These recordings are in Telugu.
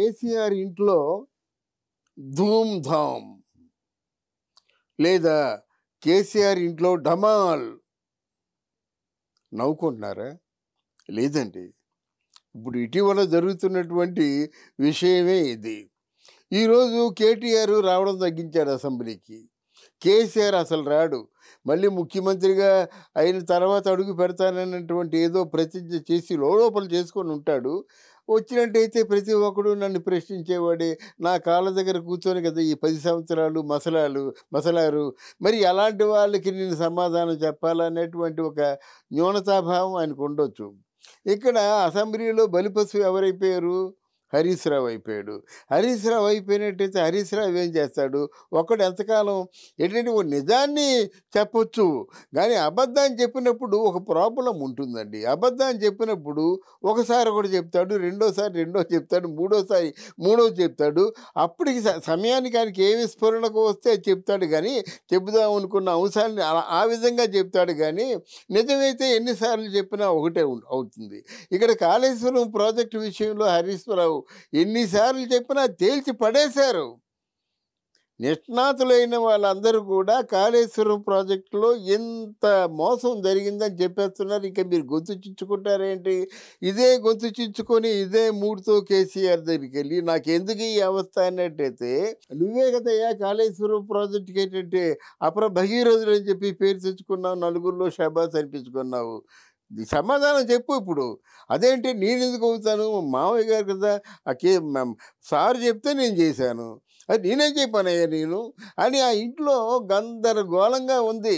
కేసీఆర్ ఇంట్లో ధూమ్ ధామ్ లేదా కేసీఆర్ ఇంట్లో ఢమాల్ నవ్వుకుంటున్నారా లేదండి ఇప్పుడు ఇటీవల జరుగుతున్నటువంటి విషయమే ఇది ఈరోజు కేటీఆర్ రావడం తగ్గించాడు అసెంబ్లీకి కేసీఆర్ అసలు రాడు మళ్ళీ ముఖ్యమంత్రిగా అయిన తర్వాత అడుగు పెడతానన్నటువంటి ఏదో ప్రతిజ్ఞ చేసి లోపల చేసుకొని ఉంటాడు వచ్చినట్టయితే ప్రతి ఒక్కడు నన్ను ప్రశ్నించేవాడే నా కాళ్ళ దగ్గర కూర్చొని కదా ఈ పది సంవత్సరాలు మసలాలు మసలారు మరి అలాంటి వాళ్ళకి నేను సమాధానం చెప్పాలనేటువంటి ఒక న్యూనతాభావం ఆయనకు ఉండొచ్చు ఇక్కడ అసెంబ్లీలో బలిపశువు ఎవరైపోయారు హరీశ్రావు రావు అయిపోయాడు హరీశ్రావు రావు అయిపోయినట్టయితే హరీశ్రావు ఏం చేస్తాడు ఒకడు ఎంతకాలం ఏంటంటే ఓ నిజాన్ని చెప్పొచ్చు కానీ అబద్ధాన్ని చెప్పినప్పుడు ఒక ప్రాబ్లం ఉంటుందండి అబద్ధాన్ని చెప్పినప్పుడు ఒకసారి ఒకటి చెప్తాడు రెండోసారి రెండో చెప్తాడు మూడోసారి మూడో చెప్తాడు అప్పటికి సమయానికి ఆయనకి ఏ స్ఫురణకు వస్తే చెప్తాడు కానీ చెబుదాం అనుకున్న అంశాన్ని ఆ విధంగా చెప్తాడు కానీ నిజమైతే ఎన్నిసార్లు చెప్పినా ఒకటే అవుతుంది ఇక్కడ కాళేశ్వరం ప్రాజెక్టు విషయంలో హరీశ్వరరావు ఎన్నిసార్లు చెప్పినా తేల్చి పడేశారు నిష్ణాతులైన వాళ్ళందరూ కూడా కాళేశ్వరం ప్రాజెక్టులో ఎంత మోసం జరిగిందని చెప్పేస్తున్నారు ఇంకా మీరు గొంతు చించుకుంటారేంటి ఇదే గొంతు చించుకొని ఇదే మూడుతో కేసీఆర్ దగ్గరికి వెళ్ళి నాకెందుకు ఈ అవస్థ అన్నట్టయితే నువ్వే కదయ్యా కాళేశ్వరం ప్రాజెక్టుకి ఏంటంటే అప్పుడు భగీరథుడు అని చెప్పి పేరు తెచ్చుకున్నావు నలుగురిలో షబాస్ అనిపించుకున్నావు సమాధానం చెప్పు ఇప్పుడు అదేంటి నేను ఎందుకు అవుతాను మామయ్య గారు కదా ఆ కే సార్ చెప్తే నేను చేశాను అది నేనే చెప్పానయ్యా నేను అని ఆ ఇంట్లో గందరగోళంగా ఉంది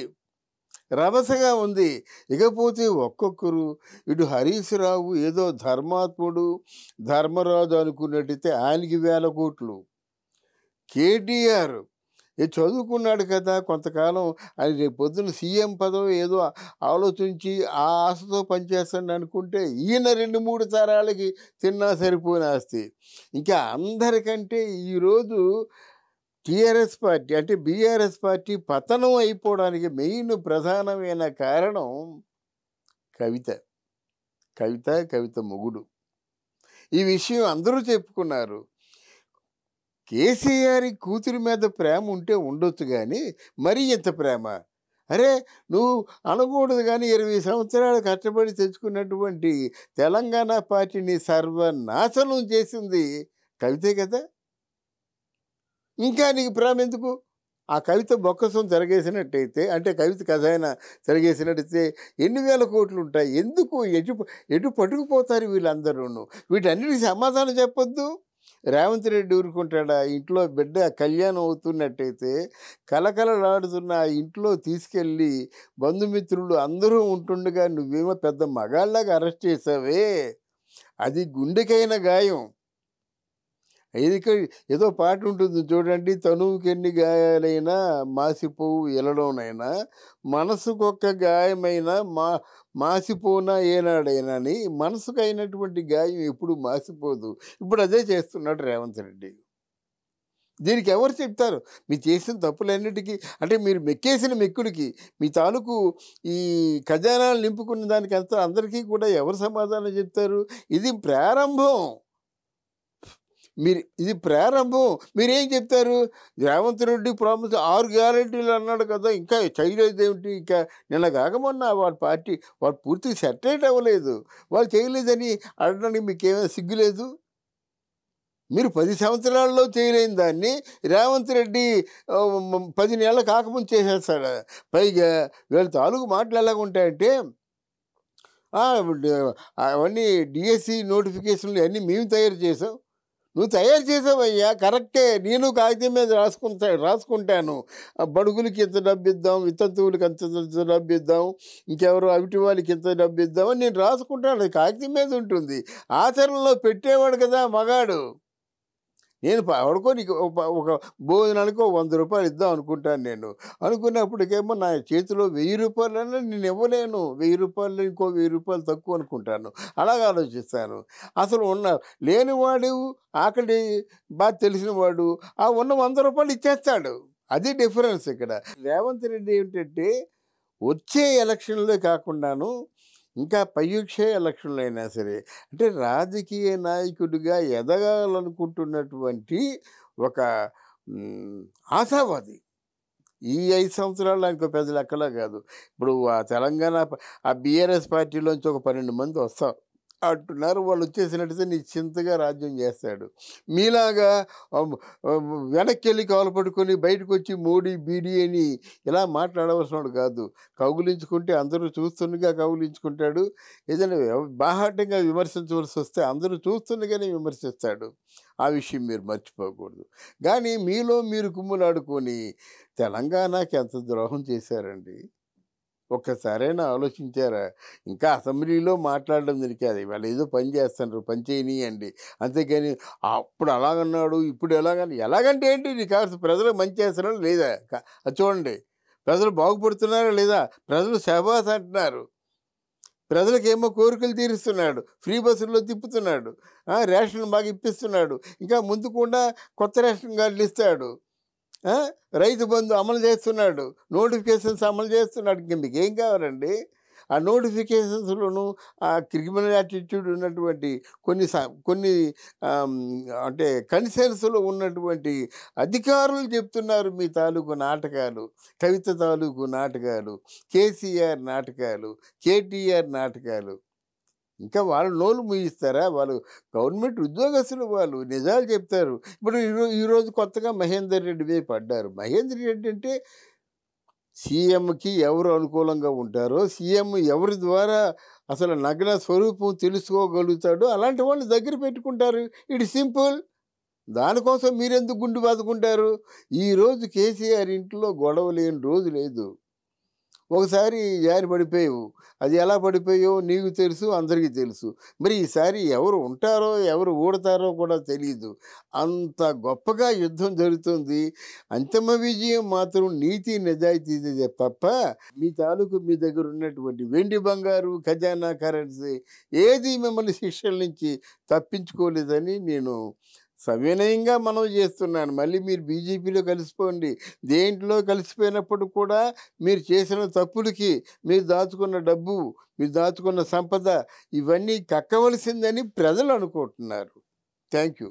రభసగా ఉంది ఇకపోతే ఒక్కొక్కరు ఇటు హరీశ్రావు ఏదో ధర్మాత్ముడు ధర్మరాజు అనుకున్నట్టయితే ఆయనకి వేల కోట్లు కేటీఆర్ చదువుకున్నాడు కదా కొంతకాలం అది రేపు పొద్దున సీఎం పదవి ఏదో ఆలోచించి ఆ ఆశతో పనిచేస్తాను అనుకుంటే ఈయన రెండు మూడు తరాలకి తిన్నా సరిపోయిన ఆస్తి ఇంకా అందరికంటే ఈరోజు టీఆర్ఎస్ పార్టీ అంటే బీఆర్ఎస్ పార్టీ పతనం అయిపోవడానికి మెయిన్ ప్రధానమైన కారణం కవిత కవిత కవిత మొగుడు ఈ విషయం అందరూ చెప్పుకున్నారు కేసీఆర్ కూతురి మీద ప్రేమ ఉంటే ఉండొచ్చు కానీ మరీ ఇంత ప్రేమ అరే నువ్వు అనకూడదు కానీ ఇరవై సంవత్సరాలు కష్టపడి తెచ్చుకున్నటువంటి తెలంగాణ పార్టీని సర్వనాశనం చేసింది కవితే కదా ఇంకా నీకు ప్రేమ ఎందుకు ఆ కవిత బొక్కసం తిరగేసినట్టయితే అంటే కవిత కథ అయినా తిరగేసినట్టయితే ఎన్ని వేల కోట్లు ఉంటాయి ఎందుకు ఎటు ఎటు పట్టుకుపోతారు వీళ్ళందరూ వీటన్నిటికీ సమాధానం చెప్పొద్దు రేవంత్ రెడ్డి ఊరుకుంటాడా ఇంట్లో బిడ్డ కళ్యాణం అవుతున్నట్టయితే కలకలలాడుతున్న ఆ ఇంట్లో తీసుకెళ్ళి బంధుమిత్రులు అందరూ ఉంటుండగా నువ్వేమో పెద్ద మగాళ్ళగా అరెస్ట్ చేసావే అది గుండెకైన గాయం ఇదిక ఏదో పాట ఉంటుంది చూడండి ఎన్ని గాయాలైనా మాసిపోవు మనసుకు ఒక్క గాయమైనా మా మాసిపోనా ఏనాడైనా అని మనసుకు అయినటువంటి గాయం ఎప్పుడు మాసిపోదు ఇప్పుడు అదే చేస్తున్నాడు రేవంత్ రెడ్డి దీనికి ఎవరు చెప్తారు మీరు చేసిన తప్పులన్నిటికీ అంటే మీరు మెక్కేసిన మెక్కుడికి మీ తాలూకు ఈ ఖజానాలు నింపుకున్న దానికంతా అందరికీ కూడా ఎవరు సమాధానం చెప్తారు ఇది ప్రారంభం మీరు ఇది ప్రారంభం మీరేం చెప్తారు రేవంత్ రెడ్డి ప్రామిస్ ఆరు గ్యారంటీలు అన్నాడు కదా ఇంకా చేయలేదు ఏమిటి ఇంకా నిన్న కాకమన్నా వాళ్ళ పార్టీ వాళ్ళు పూర్తిగా సెటరేట్ అవ్వలేదు వాళ్ళు చేయలేదని అడగడానికి మీకు ఏమైనా సిగ్గులేదు మీరు పది సంవత్సరాల్లో చేయలేని దాన్ని రేవంత్ రెడ్డి పది నెలలు కాకముందు చేసేస్తాడు పైగా వీళ్ళ తాలూకు మాటలు ఎలాగ ఉంటాయంటే అవన్నీ డిఎస్సి నోటిఫికేషన్లు అన్నీ మేము తయారు చేసాం నువ్వు తయారు చేసావయ్యా కరెక్టే నేను కాగితం మీద రాసుకుంటా రాసుకుంటాను బడుగులకి ఇంత డబ్బు ఇద్దాం వితంతువులకి అంత డబ్బు ఇద్దాం ఇంకెవరు అవిటి వాళ్ళకి ఇంత డబ్బు ఇద్దామని అని నేను రాసుకుంటాను కాగితం మీద ఉంటుంది ఆచరణలో పెట్టేవాడు కదా మగాడు నేను ఎవరికో నీకు ఒక భోజనానికి వంద రూపాయలు ఇద్దాం అనుకుంటాను నేను అనుకున్నప్పటికేమో నా చేతిలో వెయ్యి రూపాయలన్నా నేను ఇవ్వలేను వెయ్యి రూపాయలు ఇంకో వెయ్యి రూపాయలు తక్కువ అనుకుంటాను అలాగ ఆలోచిస్తాను అసలు ఉన్న లేనివాడు ఆకలి బాగా తెలిసినవాడు ఆ ఉన్న వంద రూపాయలు ఇచ్చేస్తాడు అది డిఫరెన్స్ ఇక్కడ రేవంత్ రెడ్డి ఏంటంటే వచ్చే ఎలక్షన్లో కాకుండాను ఇంకా పయోక్షేయ లక్షణులైనా సరే అంటే రాజకీయ నాయకుడిగా ఎదగాలనుకుంటున్నటువంటి ఒక ఆశావాది ఈ ఐదు సంవత్సరాలు ఆయనకు ప్రజలు ఎక్కలా కాదు ఇప్పుడు ఆ తెలంగాణ ఆ బీఆర్ఎస్ పార్టీలోంచి ఒక పన్నెండు మంది వస్తారు అంటున్నారు వాళ్ళు వచ్చేసినట్టు నీ చింతగా రాజ్యం చేస్తాడు మీలాగా వెనక్కి వెళ్ళి కాలు పట్టుకొని బయటకు వచ్చి మోడీ బీడీ అని ఇలా మాట్లాడవలసిన కాదు కౌగులించుకుంటే అందరూ చూస్తుండగా కౌగులించుకుంటాడు ఏదైనా బాహాటంగా విమర్శించవలసి వస్తే అందరూ చూస్తుండగానే విమర్శిస్తాడు ఆ విషయం మీరు మర్చిపోకూడదు కానీ మీలో మీరు కుమ్ములాడుకొని తెలంగాణకి ఎంత ద్రోహం చేశారండి ఒక్కసారైనా ఆలోచించారా ఇంకా అసెంబ్లీలో మాట్లాడడం దొరికాది వాళ్ళు ఏదో పని చేస్తున్నారు పని అండి అంతేకాని అప్పుడు అలాగన్నాడు ఇప్పుడు ఎలాగని ఎలాగంటే ఏంటి ఇది కావాల్సిన ప్రజలు మంచి చేస్తున్నారు లేదా అది చూడండి ప్రజలు బాగుపడుతున్నారా లేదా ప్రజలు శాబాస్ అంటున్నారు ప్రజలకేమో కోరికలు తీరుస్తున్నాడు ఫ్రీ బస్సుల్లో తిప్పుతున్నాడు రేషన్ బాగా ఇప్పిస్తున్నాడు ఇంకా ముందు కూడా కొత్త రేషన్ కార్డులు ఇస్తాడు రైతు బంధు అమలు చేస్తున్నాడు నోటిఫికేషన్స్ అమలు చేస్తున్నాడు ఇంక మీకు ఏం కావాలండి ఆ నోటిఫికేషన్స్లోనూ ఆ క్రిమినల్ యాటిట్యూడ్ ఉన్నటువంటి కొన్ని కొన్ని అంటే కన్సెన్స్లో ఉన్నటువంటి అధికారులు చెప్తున్నారు మీ తాలూకు నాటకాలు కవిత తాలూకు నాటకాలు కేసీఆర్ నాటకాలు కేటీఆర్ నాటకాలు ఇంకా వాళ్ళు లోన్లు ముగిస్తారా వాళ్ళు గవర్నమెంట్ ఉద్యోగస్తులు వాళ్ళు నిజాలు చెప్తారు ఇప్పుడు ఈరోజు ఈరోజు కొత్తగా మహేందర్ రెడ్డి మీద పడ్డారు మహేందర్ రెడ్డి అంటే సీఎంకి ఎవరు అనుకూలంగా ఉంటారో సీఎం ఎవరి ద్వారా అసలు నగ్న స్వరూపం తెలుసుకోగలుగుతాడో అలాంటి వాళ్ళు దగ్గర పెట్టుకుంటారు ఇట్ సింపుల్ దానికోసం మీరెందుకు గుండు బాదుకుంటారు ఈరోజు కేసీఆర్ ఇంట్లో గొడవ లేని రోజు లేదు ఒకసారి జారి పడిపోయావు అది ఎలా పడిపోయో నీకు తెలుసు అందరికీ తెలుసు మరి ఈసారి ఎవరు ఉంటారో ఎవరు ఊడతారో కూడా తెలియదు అంత గొప్పగా యుద్ధం జరుగుతుంది అంతిమ విజయం మాత్రం నీతి నిజాయితీ తప్ప మీ తాలూకు మీ దగ్గర ఉన్నటువంటి వెండి బంగారు ఖజానా కరెన్సీ ఏది మిమ్మల్ని శిక్షల నుంచి తప్పించుకోలేదని నేను సవినయంగా మనం చేస్తున్నాను మళ్ళీ మీరు బీజేపీలో కలిసిపోండి దేంట్లో కలిసిపోయినప్పుడు కూడా మీరు చేసిన తప్పులకి మీరు దాచుకున్న డబ్బు మీరు దాచుకున్న సంపద ఇవన్నీ కక్కవలసిందని ప్రజలు అనుకుంటున్నారు థ్యాంక్ యూ